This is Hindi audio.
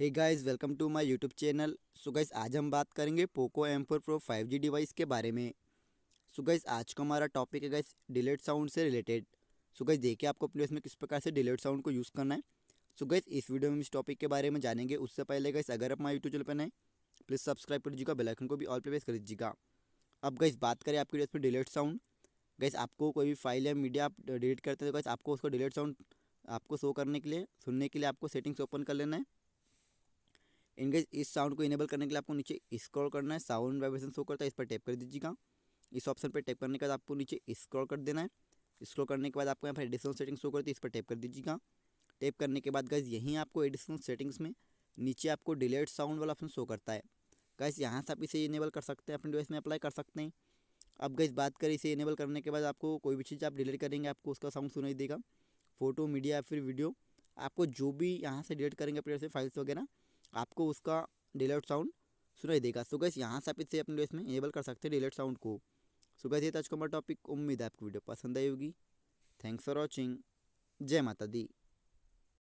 hey guys welcome to my YouTube channel so guys आज हम बात करेंगे Poco M four pro five G device के बारे में सो गाइस आज का हमारा टॉपिक है गाइस डिलेट साउंड से रिलेटेड सो गाइस देखिए आपको अपने इसमें किस प्रकार से डिलेट साउंड को यूज़ करना है सो गाइस इस वीडियो में इस टॉपिक के बारे में जानेंगे उससे पहले गाइस अगर आप माई यूट्यूब चैनल पर नहीं प्लीज़ सब्सक्राइब कर दीजिएगा बेलाइकन को भी ऑल प्रेस कर दीजिएगा अब गाइस बात करें आपके इसमें डिलेट साउंड गाइस आपको कोई भी फाइल या मीडिया आप डिलीट करते हैं तो गाइस आपको उसको डिलेट साउंड आपको शो करने के लिए सुनने के लिए आपको सेटिंग्स ओपन कर लेना है इनके इस साउंड को इनेबल करने के लिए आपको नीचे स्क्रॉल करना है साउंड वाइब्रेशन शो करता है इस पर टैप कर दीजिएगा इस ऑप्शन पर टैप करने के बाद आपको नीचे स्क्रॉल कर देना है स्क्रॉल करने के बाद आपको यहाँ पर एडिशनल सेटिंग शो करती है इस पर टैप कर दीजिएगा टैप करने के बाद गैस यहीं आपको एडिशनल सेटिंग्स में नीचे आपको डिलेट साउंड वाला ऑप्शन शो करता है गैस यहाँ से आप इसे इनेबल कर सकते हैं अपने डिवाइस में अप्लाई कर सकते हैं अब गैस बात करें इसे इनेबल करने के बाद आपको कोई भी चीज़ आप डिलीट करेंगे आपको उसका साउंड सुनाई देगा फोटो मीडिया फिर वीडियो आपको जो भी यहाँ से डिलीट करेंगे अपने फाइल्स वगैरह आपको उसका डिलेट साउंड सुनाई देगा सो गैस यहाँ से आप इसे अपने डिवाइस में इनेबल कर सकते हैं डिलेट साउंड को सो गैस ये था आज का हमारा टॉपिक उम्मीद है आपको वीडियो पसंद आई होगी थैंक्स फॉर वॉचिंग जय माता दी